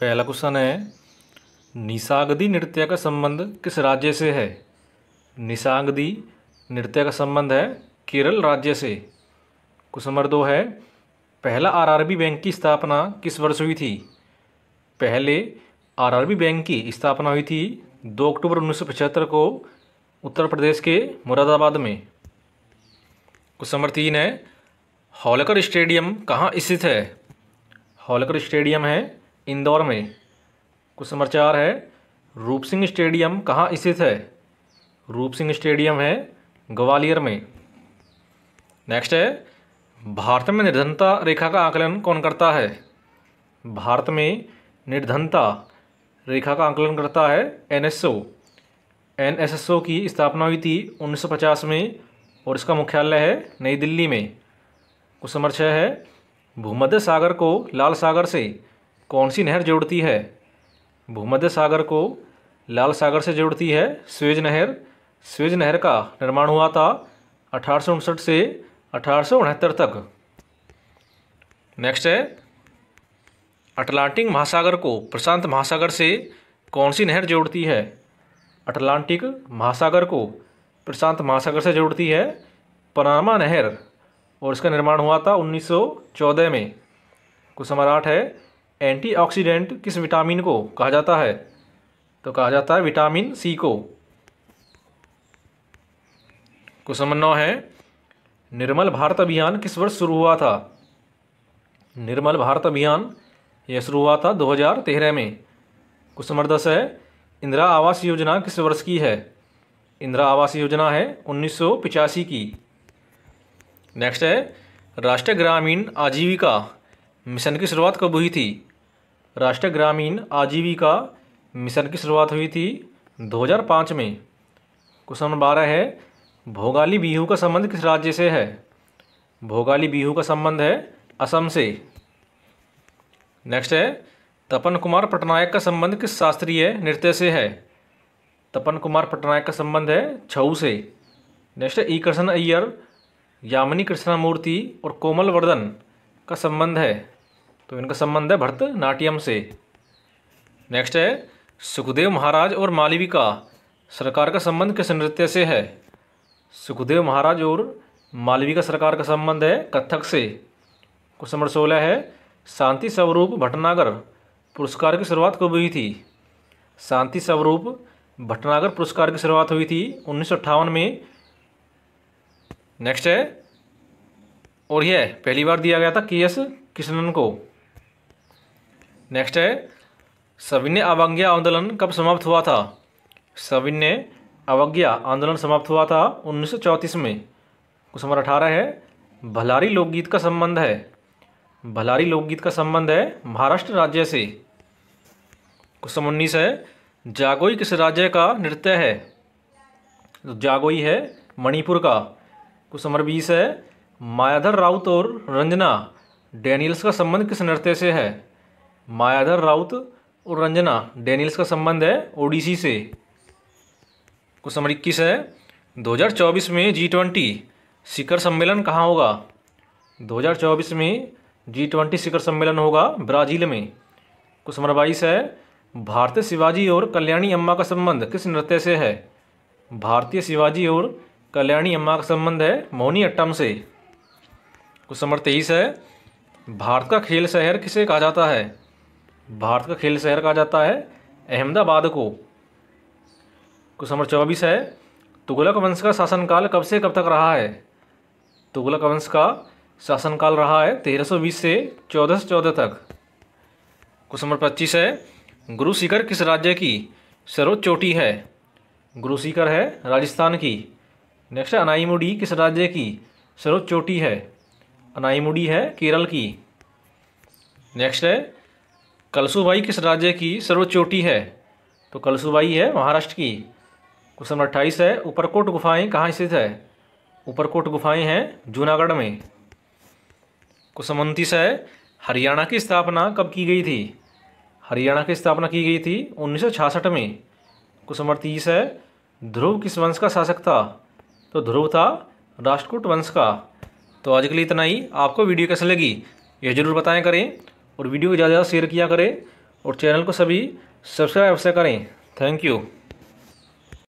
पहला क्वेश्चन है निशागदी नृत्य का संबंध किस राज्य से है निशागदी नृत्य का संबंध है केरल राज्य से क्वेश्चन नंबर दो है पहला आरआरबी बैंक की स्थापना किस वर्ष हुई थी पहले आरआरबी बैंक की स्थापना हुई थी दो अक्टूबर उन्नीस को उत्तर प्रदेश के मुरादाबाद में क्वेश्चन नंबर तीन है हॉलकर स्टेडियम कहाँ स्थित है हॉलकर स्टेडियम है इंदौर में कुछ समाचार है रूप सिंह स्टेडियम कहाँ स्थित है रूप सिंह स्टेडियम है ग्वालियर में नेक्स्ट है भारत में निर्धनता रेखा का आकलन कौन करता है भारत में निर्धनता रेखा का आकलन करता है एनएसओ एनएसएसओ की स्थापना हुई थी 1950 में और इसका मुख्यालय है नई दिल्ली में कुछ समर्थ छः है भूमध्य सागर को लाल सागर से कौन सी नहर जोड़ती है भूमध्य सागर को लाल सागर से जोड़ती है स्वेज नहर स्वेज नहर का निर्माण हुआ था अठारह से अठारह तक नेक्स्ट है अटलांटिक महासागर को प्रशांत महासागर से कौन सी नहर जोड़ती है अटलांटिक महासागर को प्रशांत महासागर से जोड़ती है पनामा नहर और इसका निर्माण हुआ था 1914 में कुछ आठ है एंटीऑक्सीडेंट किस विटामिन को कहा जाता है तो कहा जाता है विटामिन सी को क्वेश्चन नंबर नौ है निर्मल भारत अभियान किस वर्ष शुरू हुआ था निर्मल भारत अभियान यह शुरू हुआ था 2013 में क्वेश्चन नंबर दस है इंदिरा आवास योजना किस वर्ष की है इंदिरा आवास योजना है उन्नीस की नेक्स्ट है राष्ट्रीय ग्रामीण आजीविका मिशन की शुरुआत कब हुई थी राष्ट्रीय ग्रामीण आजीविका मिशन की शुरुआत हुई थी 2005 में क्वेश्चन नंबर बारह है भोगाली बिहू का संबंध किस राज्य से है भोगाली बिहू का संबंध है असम से नेक्स्ट है तपन कुमार पटनायक का संबंध किस शास्त्रीय नृत्य से है तपन कुमार पटनायक का संबंध है छऊ से नेक्स्ट है ई कृष्ण अय्यर यामिनी कृष्णा मूर्ति और कोमल वर्धन का संबंध है तो इनका संबंध है भरत नाट्यम से नेक्स्ट है सुखदेव महाराज और मालविका सरकार का संबंध किस नृत्य से है सुखदेव महाराज और मालविका सरकार का संबंध है कथक से क्वेश्चन नंबर सोलह है शांति स्वरूप भटनागर पुरस्कार की शुरुआत कब हुई थी शांति स्वरूप भटनागर पुरस्कार की शुरुआत हुई थी उन्नीस में नेक्स्ट है और यह पहली बार दिया गया था के एस किशनन को नेक्स्ट है सविनय अवज्ञा आंदोलन कब समाप्त हुआ था सविनय अवज्ञा आंदोलन समाप्त हुआ था उन्नीस में क्वेश्चन नंबर अठारह है भलारी लोकगीत का संबंध है भलारी लोकगीत का संबंध है महाराष्ट्र राज्य से क्वेश्चन उन्नीस है जागोई किस राज्य का नृत्य है तो जागोई है मणिपुर का क्वेश्चन नंबर बीस है मायाधर राउत और रंजना डैनियल्स का संबंध किस नृत्य से है मायाधर राउत और रंजना डेनियल्स का संबंध है ओडीसी से क्वेश्चन नंबर इक्कीस है 2024 में जी ट्वेंटी शिखर सम्मेलन कहाँ होगा 2024 में जी ट्वेंटी शिखर सम्मेलन होगा ब्राज़ील में क्वेश्चन नंबर बाईस है भारतीय शिवाजी और कल्याणी अम्मा का संबंध किस नृत्य से है भारतीय शिवाजी और कल्याणी अम्मा का संबंध है मौनी अट्टम से क्वेश्चन नंबर तेईस है भारत का खेल शहर किसे कहा जाता है भारत का खेल शहर कहा जाता है अहमदाबाद को क्वेश्चन नंबर चौबीस है तुगलक वंश का शासनकाल कब से कब तक रहा है तुगलक वंश का शासनकाल रहा है बीस से चौदह सौ चौदह तक क्वेश्चन नंबर पच्चीस है गुरु शिखर किस राज्य की सर्वोच्च चोटी है गुरु शिखर है राजस्थान की नेक्स्ट है अनाईमुडी किस राज्य की सर्वोच्च चोटी है अनाईमुडी है केरल की नेक्स्ट है कलसुबाई किस राज्य की सर्वोच्च चोटी है तो कलसुबाई है महाराष्ट्र की क्वेश्चन नंबर अट्ठाईस है ऊपरकोट गुफाएं कहाँ स्थित है ऊपरकोट गुफाएं हैं जूनागढ़ में क्वेश्चन उनतीस है हरियाणा की स्थापना कब की गई थी हरियाणा की स्थापना की गई थी 1966 में क्वेश्चन नंबर तीस है ध्रुव किस वंश का शासक था तो ध्रुव था राष्ट्रकूट वंश का तो आज के लिए इतना ही आपको वीडियो कैसे लगी ये ज़रूर बताएं करें और वीडियो को ज़्यादा से ज़्यादा शेयर किया करें और चैनल को सभी सब्सक्राइब अवश्य करें थैंक यू